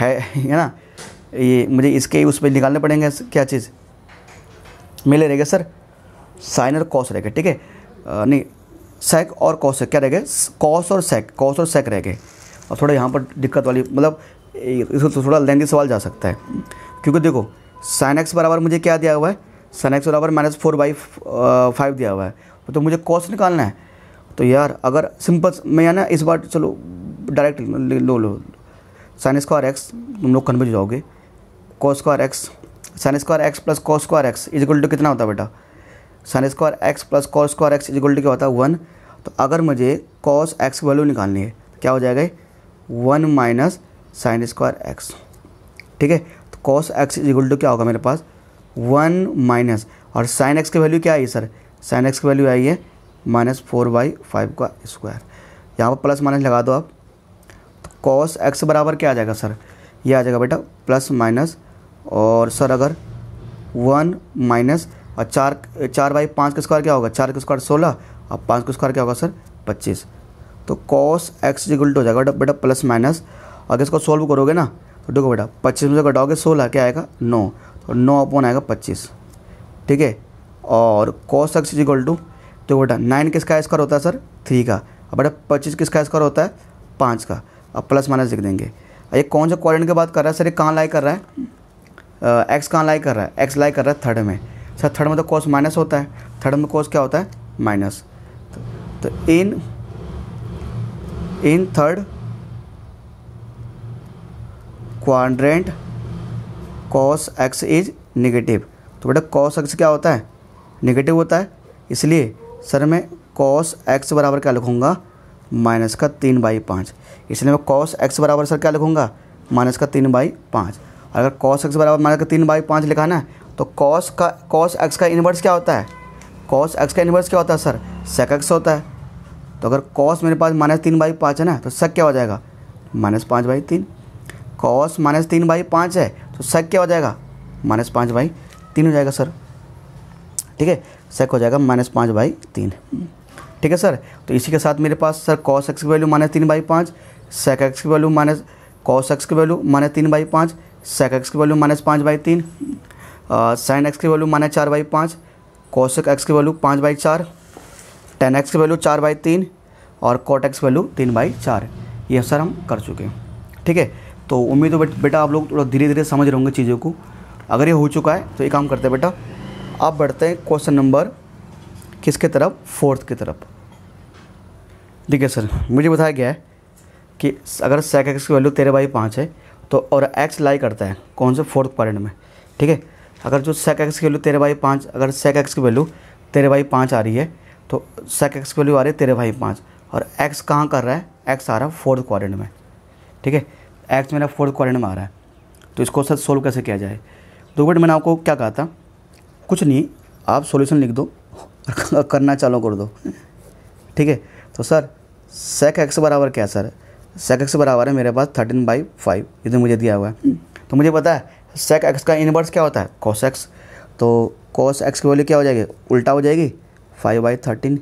है है ना ये मुझे इसके उस पर निकालने पड़ेंगे क्या चीज़ मिले रहेगा सर साइन और कॉस गए ठीक है नहीं सेक और कॉस क्या रह गए कॉस और सेक कॉस और सेक रह गए और थोड़ा यहाँ पर दिक्कत वाली मतलब इसको थोड़ा लेंदी सवाल जा सकता है क्योंकि देखो साइन एक्स बराबर मुझे क्या दिया हुआ है सन एक्स बराबर माइनस फोर बाई फाइव दिया हुआ है तो मुझे कॉस निकालना है तो यार अगर सिंपल मैं ना इस बार चलो डायरेक्ट लो लो साइन स्क्वायर एक्स तुम लोग कन्वर्ज जाओगे cos square x sine square x plus cos square x is equal to कितना होता है बेटा sine square x plus cos square x is equal to क्या होता है वन तो अगर मुझे कॉस एक्स वैल्यू निकालनी है तो क्या हो जाएगा one minus sine square x ठीक है तो cos x is equal to क्या होगा मेरे पास वन माइनस और साइन एक्स की वैल्यू क्या आई सर साइन एक्स की वैल्यू आई है माइनस फोर बाई फाइव का स्क्वायर यहाँ पर प्लस माइनस लगा दो आप तो कॉस एक्स बराबर क्या आ जाएगा सर ये आ जाएगा बेटा प्लस माइनस और सर अगर वन माइनस और चार चार बाई पाँच का स्क्वायर क्या होगा चार का स्क्वायर सोलह और पाँच का स्क्वायर क्या होगा सर पच्चीस तो कॉस एक्स इक्वल हो जाएगा बेटा प्लस माइनस अगर इसको सोल्व करोगे ना तो देखो बेटा पच्चीस में से कटाओगे सोलह क्या आएगा नौ और नौ अपॉन आएगा पच्चीस ठीक है और cos x is equal to तो बेटा नाइन किसका स्क्वायर होता है सर थ्री का अब बेटा पच्चीस किसका स्क्वायर होता है पाँच का अब प्लस माइनस लिख देंगे ये कौन सा क्वारेंट की बात कर रहा है सर ये कहाँ लाई कर रहा है एक्स कहाँ लाई कर रहा है एक्स लाई कर रहा है थर्ड में सर थर्ड में तो कॉस माइनस होता है थर्ड में कॉस क्या होता है माइनस तो in in third quadrant cos x is negative तो बेटा कॉस एक्स क्या होता है निगेटिव होता है इसलिए सर मैं कॉस एक्स बराबर क्या लिखूँगा माइनस का तीन बाई पाँच इसलिए मैं कॉस एक्स बराबर सर क्या लिखूँगा माइनस का तीन बाई पाँच अगर कॉस एक्स बराबर माइनस का तीन बाई पाँच लिखा ना तो कॉस का कॉस एक्स का इन्वर्स क्या होता है कॉस एक्स का इन्वर्स क्या होता है सर सेक एक्स होता है तो अगर कॉस मेरे पास माइनस तीन बाई पाँच है ना तो सेक क्या हो जाएगा माइनस पाँच बाई तीन कॉस माइनस तीन बाई पाँच है तो सेक क्या हो जाएगा माइनस पाँच बाई तीन हो जाएगा सर ठीक है सेक हो जाएगा माइनस पाँच बाई तीन ठीक है सर तो इसी के साथ मेरे पास सर कॉस एक्स की वैल्यू माइनस तीन बाई पाँच सेक एक्स की वैल्यू माइनस कॉस एक्स की वैल्यू माइनस तीन बाई पाँच सेक एक्स की वैल्यू माइनस पाँच बाई तीन साइन एक्स की वैल्यू माइनस चार बाई पाँच कॉशक एक्स की वैल्यू पाँच बाई चार टेन एक्स की वैल्यू चार बाई तीन और कॉट एक्स वैल्यू तीन बाई चार ये सर हम कर चुके हैं ठीक है तो उम्मीद है बेटा आप लोग थोड़ा धीरे धीरे समझ रहे होंगे चीज़ों को अगर ये हो चुका है तो ये काम करते हैं बेटा आप बढ़ते हैं क्वेश्चन नंबर किसके तरफ फोर्थ की तरफ देखिए सर मुझे बताया गया है कि अगर सेक एक्स की वैल्यू तेरह बाई पाँच है तो और एक्स लाई करता है कौन से फोर्थ क्वारेंट में ठीक है अगर जो सेक एक्स की वैल्यू तेरह बाई पाँच अगर सेक एक्स की वैल्यू तेरह बाई पाँच आ रही है तो सेक एक्स की वैल्यू आ रही है तेरह बाई पाँच और एक्स कहाँ कर रहा है एक्स आ रहा है फोर्थ क्वारेंट में ठीक है एक्स मेरा फोर्थ क्वारेंट में आ रहा है तो इसको सर सोल्व कैसे किया जाए तो बट मैंने आपको क्या कहा था कुछ नहीं आप सोल्यूशन लिख दो करना चालू कर दो ठीक है तो सर सेक एक्स बराबर क्या सर सेक एक्स बराबर है मेरे पास थर्टीन बाई फाइव ये तो मुझे दिया हुआ है तो मुझे पता है सेक एक्स का इनवर्स क्या होता है कॉस एक्स तो कॉस एक्स की वैल्यू क्या हो जाएगी उल्टा हो जाएगी five by thirteen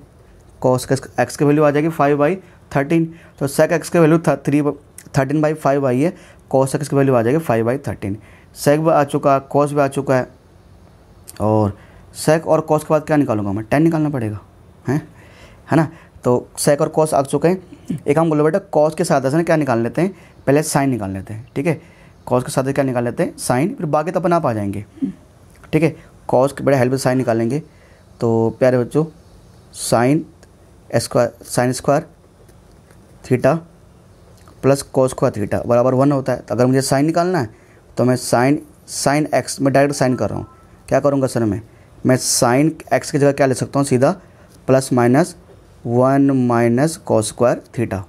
cos x की वैल्यू आ जाएगी फाइव बाई थर्टीन तो सेक एक्स की value three thirteen by five आई है कॉस एक्स की वैल्यू आ जाएगी फाइव बाई थर्टीन सेक भी आ चुका है कॉस भी आ चुका है और सेक और कॉस के बाद क्या निकालूंगा मैं टेन निकालना पड़ेगा हैं है ना तो सेक और कॉस आ चुके हैं एक हम बोलो बेटा कॉस के साथ से क्या निकाल लेते हैं पहले साइन निकाल लेते हैं ठीक है कॉस के साथ क्या निकाल लेते हैं साइन फिर बाकी तो अपन आप आ जाएंगे ठीक है कॉस के बड़े हेल्प से साइन निकालेंगे तो प्यारे बच्चों sine square sine square theta plus cos को थीटा बराबर वन होता है तो अगर मुझे साइन निकालना है तो मैं साइन साइन एक्स मैं डायरेक्ट साइन कर रहा हूँ क्या करूँगा सर मैं मैं साइन एक्स की जगह क्या ले सकता हूँ सीधा plus minus one minus cos square theta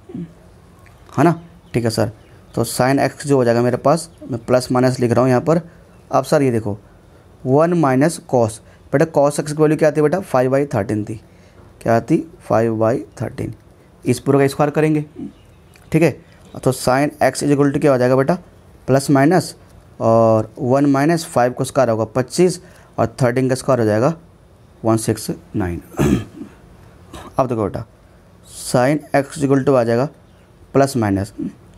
है ना ठीक है सर तो साइन एक्स जो हो जाएगा मेरे पास मैं प्लस माइनस लिख रहा हूँ यहाँ पर अब सर ये देखो वन माइनस कॉस बेटा कॉस एक्स की वैल्यू क्या आती है बेटा फाइव बाई थर्टीन थी क्या आती फाइव बाई थर्टीन इस पूरे का स्क्वायर करेंगे ठीक है तो sine x is equal to क्या हो जाएगा बेटा प्लस माइनस और वन माइनस फाइव का स्क्वायर होगा पच्चीस और थर्टीन का स्क्वायर हो जाएगा वन सिक्स नाइन अब देखो बेटा साइन एक्स इक्वल टू आ जाएगा प्लस माइनस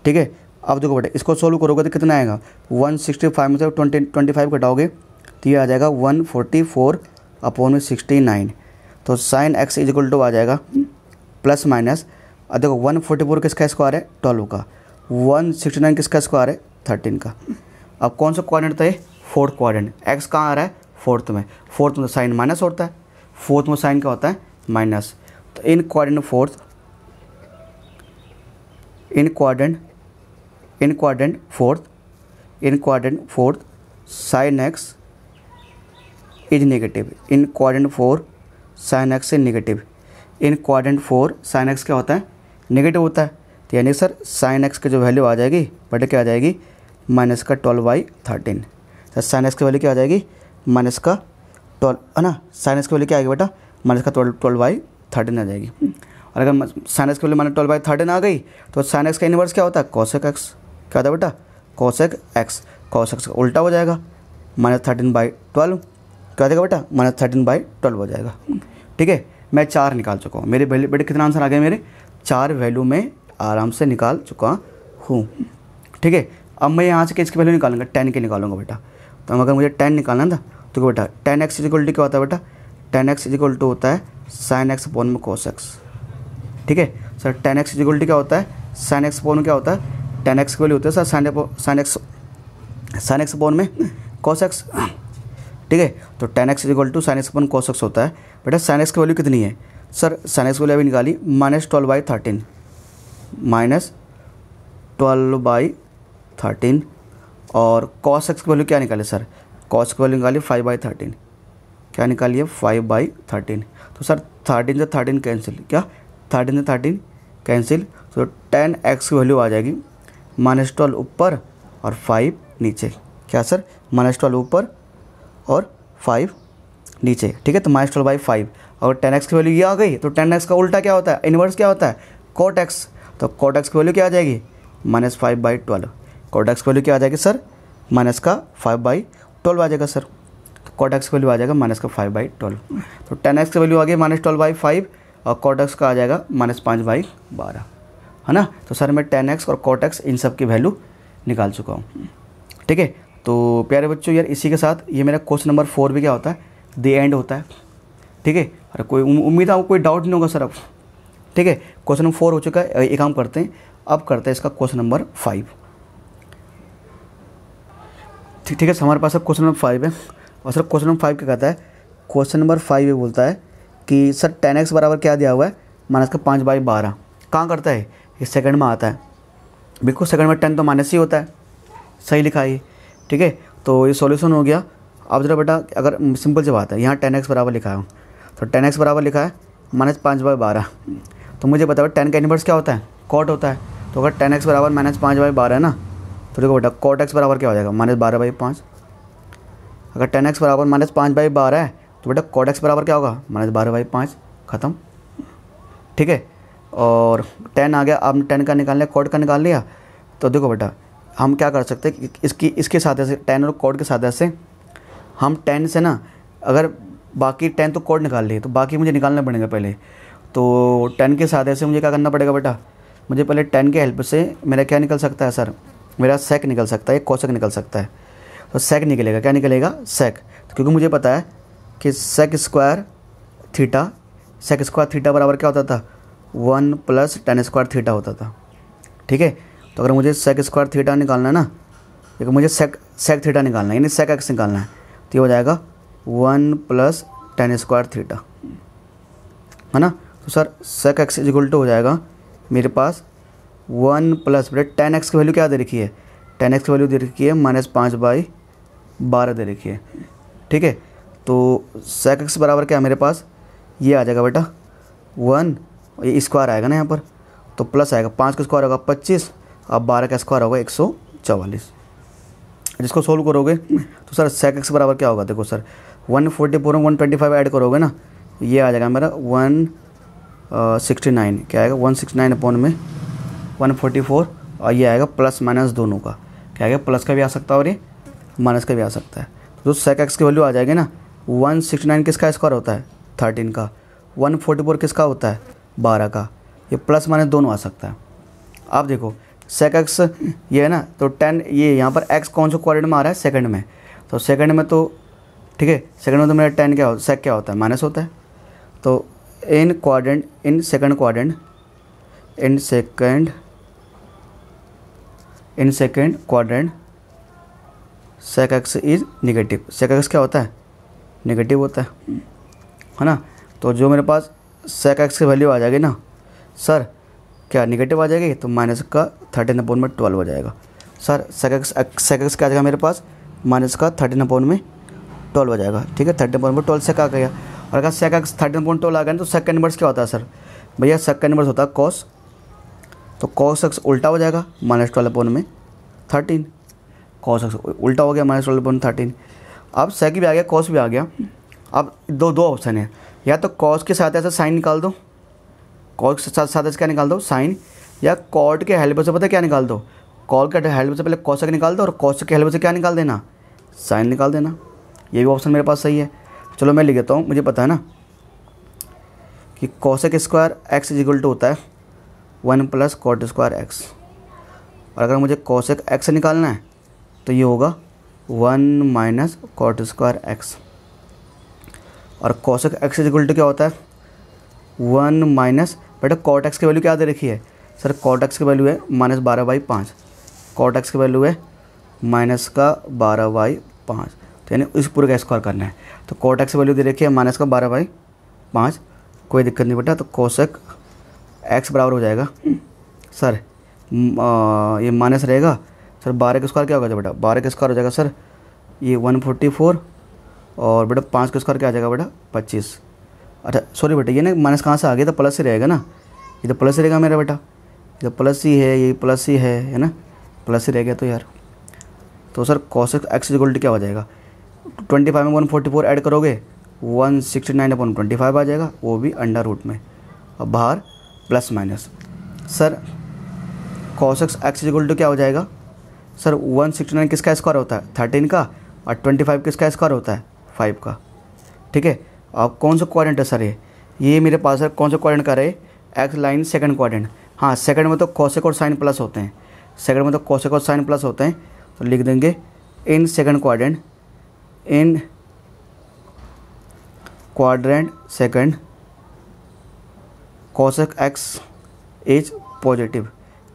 ठीक है अब देखो बेटा इसको सोल्व करोगे तो कितना आएगा वन सिक्सटी फाइव में मतलब से ट्वेंटी ट्वेंटी फाइव घटाओगे तो ये आ जाएगा one forty four upon sixty nine तो sine x is equal to आ जाएगा प्लस माइनस और देखो वन फोर्टी फोर किसका स्क्वायर है ट्वेल्व का वन सिक्सटी नाइन किसका स्क्वायर है थर्टीन का अब कौन सा क्वारेंट था ये फोर्थ क्वारंट एक्स कहाँ आ रहा है फोर्थ में फोर्थ में साइन तो माइनस होता है फोर्थ में साइन क्या होता है माइनस तो in quadrant fourth in quadrant in quadrant fourth in quadrant fourth sine x is negative in quadrant four sine x is negative in quadrant four sine x क्या होता है नेगेटिव होता है तो यानी सर साइन एक्स की जो value आ जाएगी बटे तो क्या आ जाएगी माइनस का twelve by thirteen sir sine x की वैल्यू क्या आ जाएगी माइनस का ट्वेल्व है ना साइन एक्स की वैल्यू क्या आएगी बेटा माइनस का ट्वेल्व ट्वेल्व बाई थर्टीन आ जाएगी और अगर साइन एक्स की value minus twelve by thirteen आ गई तो साइन एक्स का इनवर्स क्या होता है कॉशेक एक्स क्या होता है बेटा कौशक एक्स कौशिक का उल्टा हो जाएगा माइनस थर्टीन बाई ट्वेल्व क्या देगा बेटा माइनस थर्टीन बाई ट्वेल्व हो जाएगा ठीक है मैं चार निकाल चुका हूँ मेरे बेटे कितना आंसर आ गया मेरे चार वैल्यू में आराम से निकाल चुका हूँ ठीक है अब मैं यहाँ से किसकी वैल्यू निकालूंगा टेन के निकालूंगा बेटा तो अगर मुझे टेन निकालना था तो बेटा टेन एक्स इजिकल टू क्या होता है बेटा टेन एक्स इजिकल टू होता है साइन एक्स पोन में कोस एक्स ठीक है sir tan x is equal to क्या होता है साइन एक्स पोन में क्या होता है टेन एक्स की वैल्यू होती है sir sine sine x sine x upon में कोस एक्स ठीक है तो tan x is equal to sine x upon cos x होता है बेटा साइन एक्स की वैल्यू कितनी है सर साइन एक्स की वैल्यू अभी निकाली minus twelve by thirteen minus twelve by thirteen और कॉस एक्स की वैल्यू क्या निकाली सर कॉस की वैल्यू निकाली फाइव बाई थर्टीन क्या निकाली है फाइव बाई थर्टीन तो सर थर्टीन से थर्टीन कैंसिल क्या थर्टीन से थर्टीन कैंसिल तो टेन एक्स की वैल्यू आ जाएगी माइनस ट्वेल्व ऊपर और फाइव नीचे क्या सर माइनस ट्वेल्व ऊपर और फाइव नीचे ठीक है तो माइनस ट्वेल्व बाई फाइव और टेन एक्स की वैल्यू ये आ गई तो टेन एक्स का उल्टा क्या होता है इन्वर्स क्या होता है कोट एक्स तो कोट एक्स की वैल्यू क्या आ जाएगी minus five by twelve cot x की वैल्यू क्या आ जाएगी सर माइनस का फाइव बाई ट्वेल्व आ जाएगा सर तो कोट एक्स की वैल्यू आ जाएगा माइनस का फाइव बाई ट्वेल्व तो टेन एक्स की वैल्यू आ गई माइनस ट्वेल्व बाई फाइव और कोट एक्स का आ जाएगा माइनस पाँच बाई बारह है ना तो सर मैं टेन एक्स और कोट एक्स इन सब की वैल्यू निकाल चुका हूँ ठीक है तो प्यारे बच्चों यार इसी के साथ ये मेरा क्वेश्चन नंबर फोर भी क्या होता है दी एंड होता है ठीक है अरे कोई उम्मीद है कोई डाउट नहीं होगा सर अब ठीक है क्वेश्चन नंबर फोर हो चुका है एक काम करते हैं अब करते हैं इसका क्वेश्चन नंबर फाइव ठीक ठीक है हमारे पास अब क्वेश्चन नंबर फाइव है और सर क्वेश्चन नंबर फाइव क्या कहता है क्वेश्चन नंबर फाइव ये बोलता है कि सर टेन एक्स बराबर क्या दिया हुआ है माइनस का पाँच बाई बारह कहाँ करता है ये सेकंड में आता है बिल्कुल सेकंड में टेन तो माइनस ही होता है सही लिखा है ठीक है तो ये सॉल्यूशन हो गया अब जरा बेटा अगर सिंपल से बात है यहाँ टेन एक्स बराबर लिखा है तो टेन एक्स बराबर लिखा है माइनस पाँच बाई बारह तो मुझे बताओ टेन का इन्वर्स क्या होता है कॉट होता है तो अगर टेन एक्स बराबर माइनस पाँच बाई बारह है ना तो देखो बेटा कॉट एक्स बराबर क्या हो जाएगा माइनस बारह बाई पाँच अगर टेन एक्स बराबर माइनस पाँच बाई बारह है तो बेटा कॉट एक्स बराबर क्या होगा माइनस बारह बाई पाँच ख़त्म ठीक है और टेन आ गया आपने टेन का निकाल लिया कॉट का निकाल लिया तो देखो बेटा हम क्या कर सकते हैं इसकी इसके साथ से टेन और कॉट के साथ से हम टेन से ना अगर बाकी टेन तो कोड निकाल लिए तो बाकी मुझे निकालना पड़ेगा पहले तो टेन के साथ ऐसे मुझे क्या करना पड़ेगा बेटा मुझे पहले टेन के हेल्प से मेरा क्या निकल सकता है सर मेरा सेक निकल सकता है कोशक निकल सकता है तो सेक निकलेगा क्या निकलेगा सेक तो क्योंकि मुझे पता है कि sec square theta sec square theta बराबर क्या होता था one plus tan square theta होता था ठीक है तो अगर मुझे सेक स्क्वायर थीटा निकालना है ना क्योंकि तो मुझे सेक सेक थीटा निकालना है यानी सेक एक्स निकालना है तो ये हो जाएगा one plus tan square theta है ना तो sir sec x equal to हो जाएगा मेरे पास वन प्लस बेटा टेन एक्स की वैल्यू क्या दे रखी है टेन एक्स की वैल्यू दे रखी है माइनस पाँच बाई बारह दे रखी है ठीक है तो सेक एक्स बराबर क्या है मेरे पास ये आ जाएगा बेटा वन ये स्क्वायर आएगा ना यहाँ पर तो प्लस आएगा पाँच का स्क्वायर होगा पच्चीस और बारह का स्क्वायर होगा एक सौ चवालीस जिसको सोल्व करोगे तो सर सेक एक्स बराबर क्या होगा देखो सर वन फोर्टी फोर में वन ट्वेंटी फाइव ऐड करोगे ना ये आ जाएगा मेरा वन सिक्सटी नाइन क्या आएगा वन सिक्सटी नाइन अपॉन में वन फोर्टी फोर और ये आएगा प्लस माइनस दोनों का क्या आएगा प्लस का भी आ सकता है और ये माइनस का भी आ सकता है जो सेक एक्स की वैल्यू आ जाएगी ना वन सिक्सटी नाइन किसका स्क्वायर होता है थर्टीन का वन फोर्टी फोर किसका होता है बारह का ये प्लस माइनस दोनों आ सकता है आप देखो सेक एक्स ये है ना तो टेन ये यहाँ पर एक्स कौन से क्वाड्रेंट में आ रहा है सेकंड में तो सेकंड में तो ठीक है सेकंड में तो मेरा टेन क्या होता है सेक तो क्या होता है माइनस होता है तो in quadrant in second quadrant in second in second quadrant sec x is negative sec x क्या होता है निगेटिव होता है है ना तो जो मेरे पास सेक एक्स की वैल्यू आ जाएगी ना सर क्या निगेटिव आ जाएगी तो माइनस का थर्टीन अपॉन में ट्वेल्व हो जाएगा sir sec x sec x क्या आ जाएगा मेरे पास माइनस का थर्टीन अपॉन में ट्वेल्व हो जाएगा ठीक है थर्ड नंबर ट्वेल्व सेक आ गया और अगर सेक थर्ड नंबर ट्वेल्व आ गया तो सेकंड नंबर्स क्या होता है सर भैया सेकंड नंबर्स होता है कॉस तो कॉस एक्स उल्टा हो जाएगा माइनस ट्वेल्व पॉइंट में थर्टीन कॉस एक्स उल्टा हो गया माइनस ट्वेल्व पॉइंट थर्टीन अब सेक भी आ गया कॉस भी आ गया अब दो दो ऑप्शन है या तो कॉस के साथ ऐसा साइन निकाल दो कॉस के साथ साथ ऐसे क्या निकाल दो साइन या कॉट के हेल्प से पता क्या निकाल दो कॉल के हेल्प से पहले कौशक निकाल दो और कॉस के हेल्प से क्या निकाल देना साइन निकाल देना ये भी ऑप्शन मेरे पास सही है चलो मैं लिख देता हूँ मुझे पता है ना कि cosec square x is equal to होता है one plus cot square x और अगर मुझे कौशक एक्स निकालना है तो ये होगा one minus cot square x और कॉसेक एक्स इजिकल टू क्या होता है वन माइनस बेटा कॉट एक्स की वैल्यू क्या दे रखी है सर कॉट एक्स की वैल्यू है माइनस बारह बाई पाँच कॉट एक्स की वैल्यू है माइनस का बारह बाई पाँच तो यानी इस पूरे का स्क्वायर करना है तो कोट एक्स वैल्यू दे रखी है माइनस का बारह बाई पाँच कोई दिक्कत नहीं बेटा तो कोशक एक्स बराबर हो जाएगा सर ये माइनस रहेगा सर बारह का स्क्वायर क्या होगा बेटा बारह का स्क्वायर हो जाएगा सर ये वन फोर्टी फोर और बेटा पाँच का स्क्वायर क्या आ जाएगा बेटा पच्चीस अच्छा सॉरी बेटा ये ना माइनस कहाँ से आ गया तो प्लस ही रहेगा ना ये तो प्लस ही रहेगा मेरा बेटा ये तो प्लस ही है ये प्लस ही है है ना प्लस ही रहेगा तो यार तो सर कौशिक एक्स इक्वल क्या हो जाएगा ट्वेंटी फाइव में वन फोर्टी फोर ऐड करोगे one sixty nine upon twenty five आ जाएगा वो भी अंडर रूट में अब बाहर plus minus sir cos x x equal to क्या हो जाएगा सर वन सिक्सटी नाइन किसका स्क्वायर होता है थर्टीन का और ट्वेंटी फाइव किसका स्क्वायर होता है फाइव का ठीक है अब कौन सा क्वारेंट है सर ये ये मेरे पास सर कौन सा क्वारेंट का रहे एक्स लाइन सेकंड क्वारेंट हाँ सेकंड में तो कौशिक और साइन प्लस होते हैं सेकेंड में तो कॉसेक और साइन प्लस होते हैं तो लिख देंगे in second quadrant in quadrant second cosec x is positive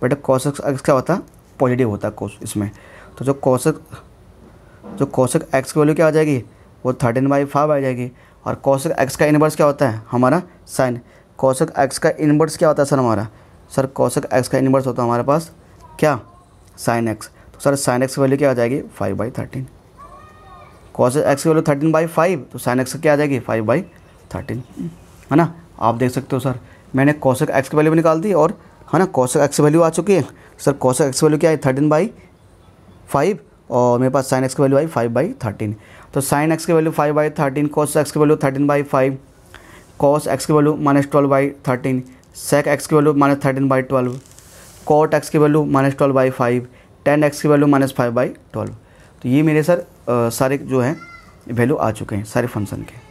बेटा कौशक एक्स क्या होता पॉजिटिव होता है इसमें तो जो कौशक जो कौशक एक्स की वैल्यू क्या आ जाएगी वो थर्टीन बाई फाइव आ जाएगी और कौशक एक्स का इनवर्स क्या होता है हमारा साइन कौशक एक्स का इनवर्स क्या होता है सर हमारा सर कौशक एक्स का इनवर्स होता है हमारे पास क्या साइन एक्स तो सर साइन एक्स की वैल्यू क्या आ जाएगी five by thirteen cos x की वैल्यू थर्टीन बाई फाइव तो साइन एक्स क्या आ जाएगी फाइव बाई थर्टीन है ना आप देख सकते हो सर मैंने कौशक एक्स की वैल्यू भी निकाल दी और है ना कौशक एक्स की वैल्यू आ चुकी है सर कौशक एक्स वैल्यू क्या है थर्टीन बाई फाइव और मेरे पास साइन एक्स की वैल्यू आई फाइव बाई थर्टीन तो साइन एक्स की value five by thirteen cos x की value thirteen by five cos x की value minus twelve by thirteen sec x की value minus thirteen by twelve cot x की value minus twelve by five tan x की value minus five by twelve तो ये मेरे sir सारे जो हैं वैल्यू आ चुके हैं सारे फंक्शन के